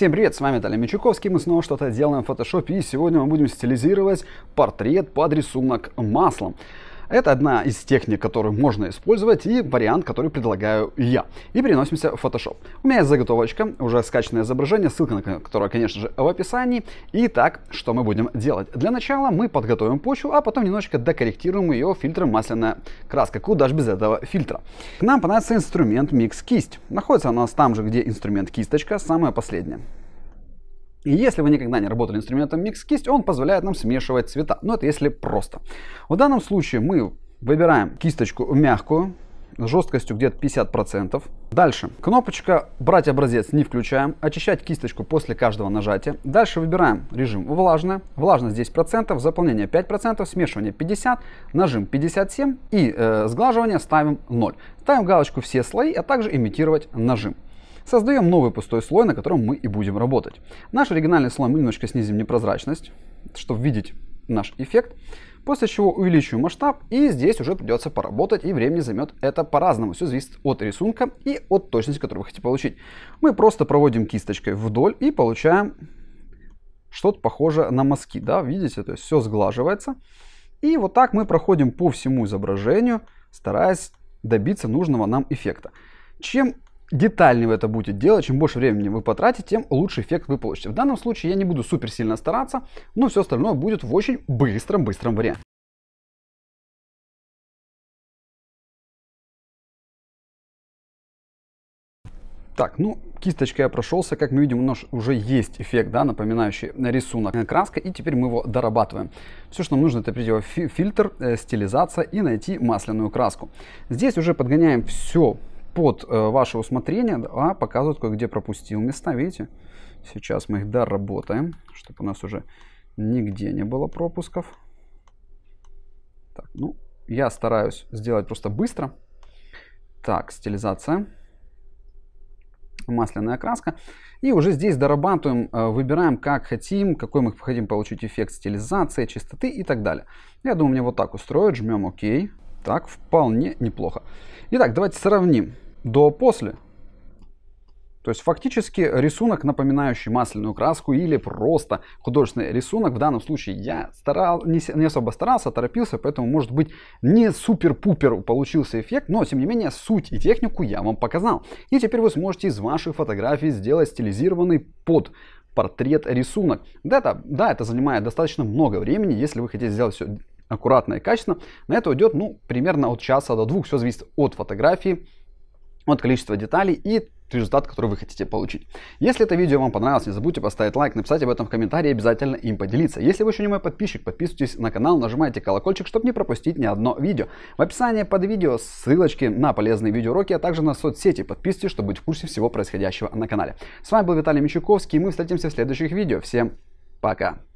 Всем привет, с вами Виталий Мичуковский, мы снова что-то делаем в Photoshop, и сегодня мы будем стилизировать портрет под рисунок маслом. Это одна из техник, которую можно использовать и вариант, который предлагаю я. И переносимся в Photoshop. У меня есть заготовочка, уже скачанное изображение, ссылка на которое, конечно же, в описании. Итак, что мы будем делать? Для начала мы подготовим почву, а потом немножечко докорректируем ее фильтром масляная краска. Куда же без этого фильтра? К нам понадобится инструмент Mix Кисть. Находится она у нас там же, где инструмент кисточка, самое последнее. И если вы никогда не работали инструментом Mix кисть, он позволяет нам смешивать цвета. Но это если просто. В данном случае мы выбираем кисточку мягкую, с жесткостью где-то 50%. Дальше. Кнопочка «Брать образец» не включаем. Очищать кисточку после каждого нажатия. Дальше выбираем режим «Влажное». Влажность 10%, заполнение 5%, смешивание 50%, нажим 57% и э, сглаживание ставим 0. Ставим галочку «Все слои», а также имитировать нажим. Создаем новый пустой слой, на котором мы и будем работать. Наш оригинальный слой мы немножко снизим непрозрачность, чтобы видеть наш эффект. После чего увеличиваю масштаб, и здесь уже придется поработать, и времени займет это по-разному. Все зависит от рисунка и от точности, которую вы хотите получить. Мы просто проводим кисточкой вдоль и получаем что-то похожее на мазки. Да? Видите, то есть все сглаживается. И вот так мы проходим по всему изображению, стараясь добиться нужного нам эффекта. Чем детальнее вы это будете делать, чем больше времени вы потратите, тем лучше эффект вы получите. В данном случае я не буду супер сильно стараться, но все остальное будет в очень быстром-быстром варианте. Так, ну, кисточкой я прошелся. Как мы видим, у нас уже есть эффект, да, напоминающий рисунок краска, и теперь мы его дорабатываем. Все, что нам нужно, это прийти в фильтр, э, стилизация и найти масляную краску. Здесь уже подгоняем все под э, ваше усмотрение да, показывают кое-где пропустил места, видите? Сейчас мы их доработаем, чтобы у нас уже нигде не было пропусков. Так, ну, я стараюсь сделать просто быстро. Так, стилизация. Масляная краска. И уже здесь дорабатываем, э, выбираем как хотим, какой мы хотим получить эффект стилизации, чистоты и так далее. Я думаю, мне вот так устроит. Жмем ОК. Так, вполне неплохо. Итак, давайте сравним до-после. То есть фактически рисунок, напоминающий масляную краску или просто художественный рисунок. В данном случае я старал, не, не особо старался, а торопился, поэтому может быть не супер-пупер получился эффект, но тем не менее суть и технику я вам показал. И теперь вы сможете из вашей фотографии сделать стилизированный под портрет рисунок. Да, это, да, это занимает достаточно много времени, если вы хотите сделать все аккуратно и качественно, на это уйдет, ну, примерно от часа до двух. Все зависит от фотографии, от количества деталей и результат, который вы хотите получить. Если это видео вам понравилось, не забудьте поставить лайк, написать об этом в комментарии, обязательно им поделиться. Если вы еще не мой подписчик, подписывайтесь на канал, нажимайте колокольчик, чтобы не пропустить ни одно видео. В описании под видео ссылочки на полезные видеоуроки, а также на соцсети. Подписывайтесь, чтобы быть в курсе всего происходящего на канале. С вами был Виталий Мичуковский, и мы встретимся в следующих видео. Всем пока!